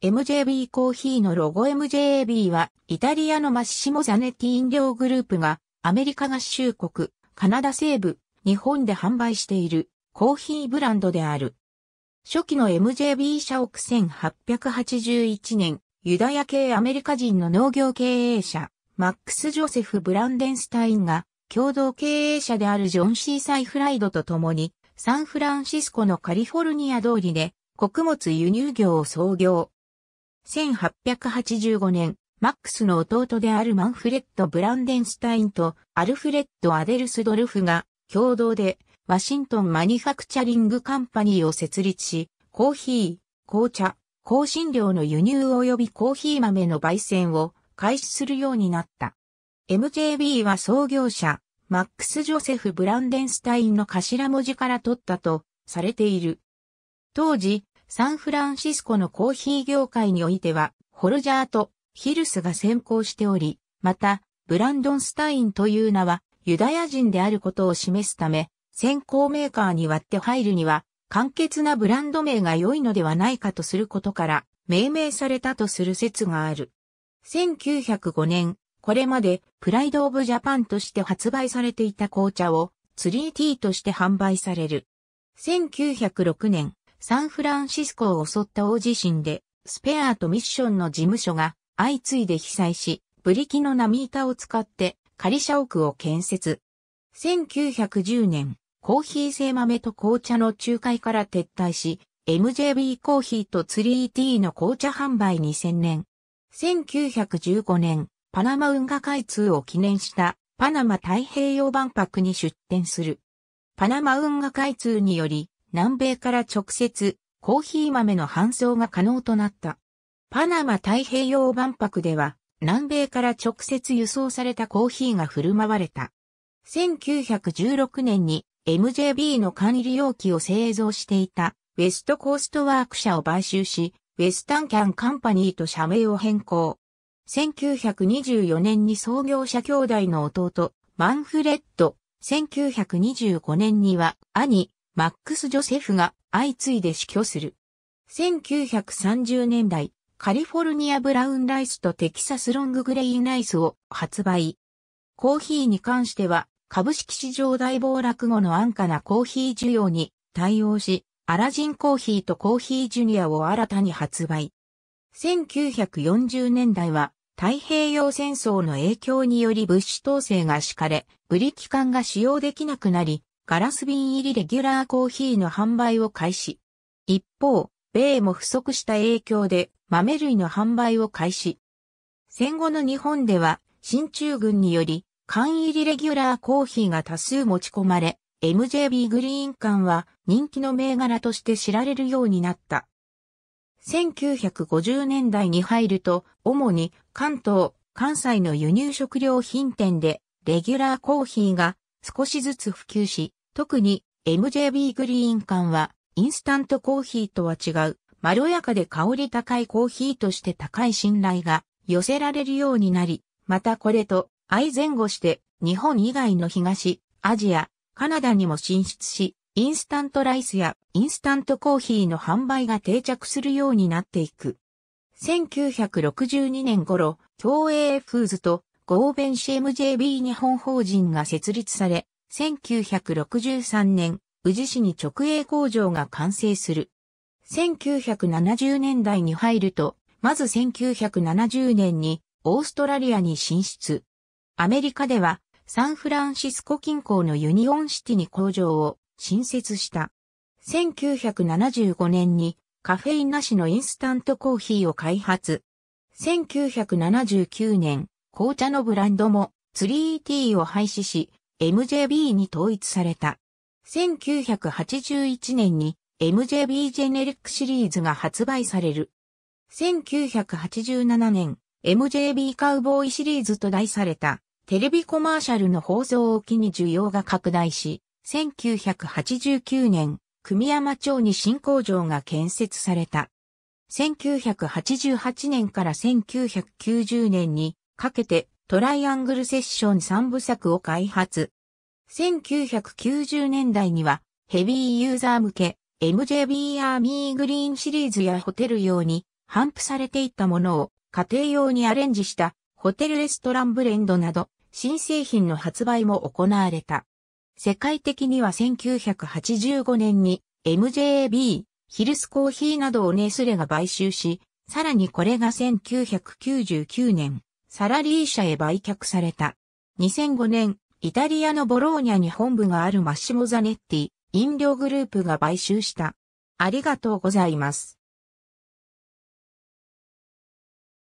MJB コーヒーのロゴ MJB は、イタリアのマッシモザネティ飲料グループが、アメリカ合衆国、カナダ西部、日本で販売している、コーヒーブランドである。初期の MJB 社屋1881年、ユダヤ系アメリカ人の農業経営者、マックス・ジョセフ・ブランデンスタインが、共同経営者であるジョン・シーサイ・フライドと共に、サンフランシスコのカリフォルニア通りで、穀物輸入業を創業。1885年、マックスの弟であるマンフレッド・ブランデンスタインとアルフレッド・アデルスドルフが共同でワシントンマニファクチャリングカンパニーを設立し、コーヒー、紅茶、香辛料の輸入及びコーヒー豆の焙煎を開始するようになった。MJB は創業者、マックス・ジョセフ・ブランデンスタインの頭文字から取ったとされている。当時、サンフランシスコのコーヒー業界においては、ホルジャーとヒルスが先行しており、また、ブランドン・スタインという名は、ユダヤ人であることを示すため、先行メーカーに割って入るには、簡潔なブランド名が良いのではないかとすることから、命名されたとする説がある。1905年、これまでプライド・オブ・ジャパンとして発売されていた紅茶をツリーティーとして販売される。1906年、サンフランシスコを襲った大地震で、スペアとミッションの事務所が相次いで被災し、ブリキの波板を使って仮社屋を建設。1910年、コーヒー製豆と紅茶の仲介から撤退し、MJB コーヒーとツリィ t の紅茶販売に専念。1915年、パナマ運河開通を記念したパナマ太平洋万博に出展する。パナマ運河開通により、南米から直接コーヒー豆の搬送が可能となった。パナマ太平洋万博では南米から直接輸送されたコーヒーが振る舞われた。1916年に MJB の管理容器を製造していたウェストコーストワーク社を買収し、ウェスタンキャンカンパニーと社名を変更。1924年に創業者兄弟の弟、マンフレッド、1925年には兄、マックス・ジョセフが相次いで死去する。1930年代、カリフォルニアブラウンライスとテキサスロンググレイナライスを発売。コーヒーに関しては、株式市場大暴落後の安価なコーヒー需要に対応し、アラジンコーヒーとコーヒージュニアを新たに発売。1940年代は太平洋戦争の影響により物資統制が敷かれ、ブリキ缶が使用できなくなり、ガラス瓶入りレギュラーコーヒーの販売を開始。一方、米も不足した影響で豆類の販売を開始。戦後の日本では、新中軍により、缶入りレギュラーコーヒーが多数持ち込まれ、MJB グリーン缶は人気の銘柄として知られるようになった。1950年代に入ると、主に関東、関西の輸入食料品店でレギュラーコーヒーが少しずつ普及し、特に MJB グリーン缶はインスタントコーヒーとは違う、まろやかで香り高いコーヒーとして高い信頼が寄せられるようになり、またこれと相前後して日本以外の東、アジア、カナダにも進出し、インスタントライスやインスタントコーヒーの販売が定着するようになっていく。1962年頃、競栄フーズと合弁し m j b 日本法人が設立され、1963年、宇治市に直営工場が完成する。1970年代に入ると、まず1970年にオーストラリアに進出。アメリカではサンフランシスコ近郊のユニオンシティに工場を新設した。1975年にカフェインなしのインスタントコーヒーを開発。1979年、紅茶のブランドもツリーティーを廃止し、MJB に統一された。1981年に MJB ジェネリックシリーズが発売される。1987年、MJB カウボーイシリーズと題されたテレビコマーシャルの放送を機に需要が拡大し、1989年、久美山町に新工場が建設された。1988年から1990年にかけてトライアングルセッション3部作を開発。1990年代にはヘビーユーザー向け MJB アーミーグリーンシリーズやホテル用に販布されていたものを家庭用にアレンジしたホテルレストランブレンドなど新製品の発売も行われた。世界的には1985年に MJB、ヒルスコーヒーなどをネスレが買収し、さらにこれが1999年、サラリー社へ売却された。2005年、イタリアのボローニャに本部があるマッシモザネッティ、飲料グループが買収した。ありがとうございます。